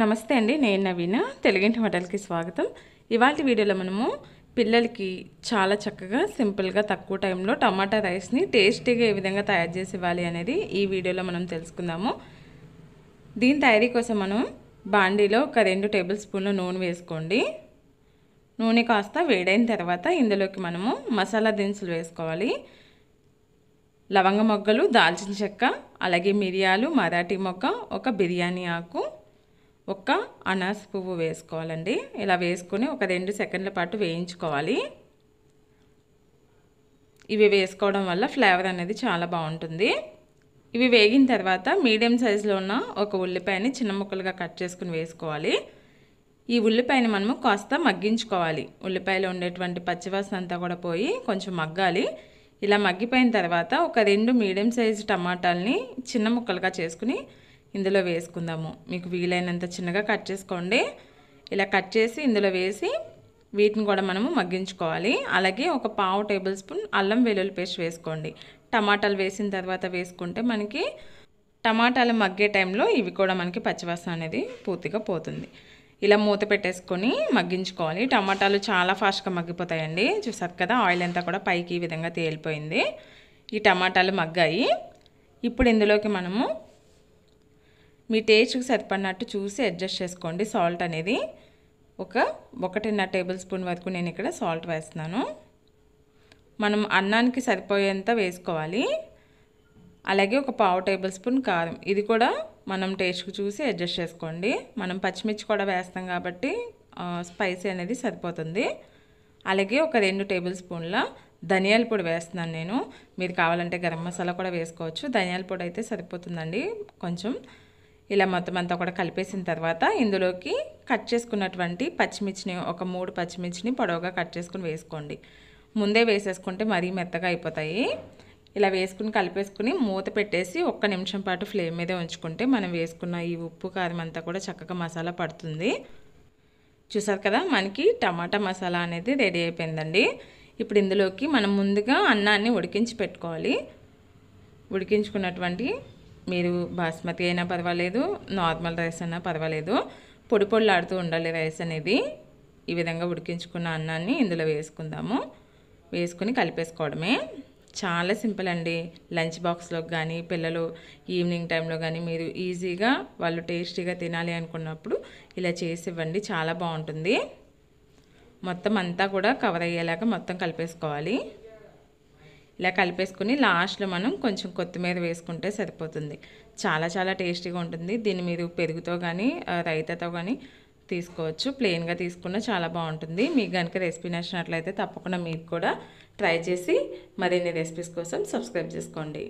నమస్తే అండి నేను నవీన తెలుగింటి హోటల్కి స్వాగతం ఇవాళ వీడియోలో మనము పిల్లలకి చాలా చక్కగా సింపుల్గా తక్కువ టైంలో టమాటా రైస్ని టేస్టీగా ఏ విధంగా తయారు చేసి ఇవ్వాలి అనేది ఈ వీడియోలో మనం తెలుసుకుందాము దీని తయారీ కోసం మనం బాండీలో ఒక రెండు టేబుల్ స్పూన్ల నూనె వేసుకోండి నూనె కాస్త వేడైన తర్వాత ఇందులోకి మనము మసాలా దినుసులు వేసుకోవాలి లవంగ మొగ్గలు దాల్చిన చెక్క అలాగే మిరియాలు మరాఠీ మొక్క ఒక బిర్యానీ ఆకు ఒక అనాస పువ్వు వేసుకోవాలండి ఇలా వేసుకొని ఒక రెండు సెకండ్ల పాటు వేయించుకోవాలి ఇవి వేసుకోవడం వల్ల ఫ్లేవర్ అనేది చాలా బాగుంటుంది ఇవి వేగిన తర్వాత మీడియం సైజులో ఉన్న ఒక ఉల్లిపాయని చిన్న ముక్కలుగా కట్ చేసుకుని వేసుకోవాలి ఈ ఉల్లిపాయని మనము కాస్త మగ్గించుకోవాలి ఉల్లిపాయలో ఉండేటువంటి పచ్చివాసన అంతా కూడా పోయి కొంచెం మగ్గాలి ఇలా మగ్గిపోయిన తర్వాత ఒక రెండు మీడియం సైజు టమాటాలని చిన్న ముక్కలుగా చేసుకుని ఇందులో వేసుకుందాము మీకు వీలైనంత చిన్నగా కట్ చేసుకోండి ఇలా కట్ చేసి ఇందులో వేసి వీటిని కూడా మనము మగ్గించుకోవాలి అలాగే ఒక పావు టేబుల్ స్పూన్ అల్లం వెల్లుల్లి పేస్ట్ వేసుకోండి టమాటాలు వేసిన తర్వాత వేసుకుంటే మనకి టమాటాలు మగ్గే టైంలో ఇవి కూడా మనకి పచ్చివాసన అనేది పూర్తిగా పోతుంది ఇలా మూత పెట్టేసుకొని మగ్గించుకోవాలి టమాటాలు చాలా ఫాస్ట్గా మగ్గిపోతాయండి చూసారు కదా ఆయిల్ అంతా కూడా పైకి ఈ విధంగా తేలిపోయింది ఈ టమాటాలు మగ్గాయి ఇప్పుడు ఇందులోకి మనము మీ టేస్ట్కి సరిపడినట్టు చూసి అడ్జస్ట్ చేసుకోండి సాల్ట్ అనేది ఒక ఒకటిన్నర టేబుల్ స్పూన్ వరకు నేను ఇక్కడ సాల్ట్ వేస్తున్నాను మనం అన్నానికి సరిపోయేంత వేసుకోవాలి అలాగే ఒక పావు టేబుల్ స్పూన్ కారం ఇది కూడా మనం టేస్ట్కి చూసి అడ్జస్ట్ చేసుకోండి మనం పచ్చిమిర్చి కూడా వేస్తాం కాబట్టి స్పైసీ అనేది సరిపోతుంది అలాగే ఒక రెండు టేబుల్ స్పూన్ల ధనియాల పొడి వేస్తున్నాను నేను మీరు కావాలంటే గరం మసాలా కూడా వేసుకోవచ్చు ధనియాల పొడి అయితే సరిపోతుందండి కొంచెం ఇలా మొత్తం అంతా కూడా కలిపేసిన తర్వాత ఇందులోకి కట్ చేసుకున్నటువంటి పచ్చిమిర్చిని ఒక మూడు పచ్చిమిర్చిని పొడవుగా కట్ చేసుకుని వేసుకోండి ముందే వేసేసుకుంటే మరీ మెత్తగా అయిపోతాయి ఇలా వేసుకుని కలిపేసుకుని మూత పెట్టేసి ఒక్క నిమిషం పాటు ఫ్లేమ్ మీదే ఉంచుకుంటే మనం వేసుకున్న ఈ ఉప్పు కారం అంతా కూడా చక్కగా మసాలా పడుతుంది చూసారు కదా మనకి టమాటా మసాలా అనేది రెడీ అయిపోయిందండి ఇప్పుడు ఇందులోకి మనం ముందుగా అన్నాన్ని ఉడికించి పెట్టుకోవాలి ఉడికించుకున్నటువంటి మీరు బాస్మతి అయినా పర్వాలేదు నార్మల్ రైస్ అయినా పర్వాలేదు పొడి పొడులాడుతూ ఉండాలి రైస్ అనేది ఈ విధంగా ఉడికించుకున్న అన్నాన్ని ఇందులో వేసుకుందాము వేసుకుని కలిపేసుకోవడమే చాలా సింపుల్ అండి లంచ్ బాక్స్లో కానీ పిల్లలు ఈవినింగ్ టైంలో కానీ మీరు ఈజీగా వాళ్ళు టేస్టీగా తినాలి అనుకున్నప్పుడు ఇలా చేసి ఇవ్వండి చాలా బాగుంటుంది మొత్తం అంతా కూడా కవర్ అయ్యేలాగా మొత్తం కలిపేసుకోవాలి ఇలా కలిపేసుకుని లాస్ట్లో మనం కొంచెం కొత్తిమీర వేసుకుంటే సరిపోతుంది చాలా చాలా టేస్టీగా ఉంటుంది దీన్ని మీరు పెరుగుతో కానీ రైతాతో కానీ తీసుకోవచ్చు ప్లెయిన్గా తీసుకున్న చాలా బాగుంటుంది మీకు కనుక రెసిపీ నచ్చినట్లయితే తప్పకుండా మీకు కూడా ట్రై చేసి మరిన్ని రెసిపీస్ కోసం సబ్స్క్రైబ్ చేసుకోండి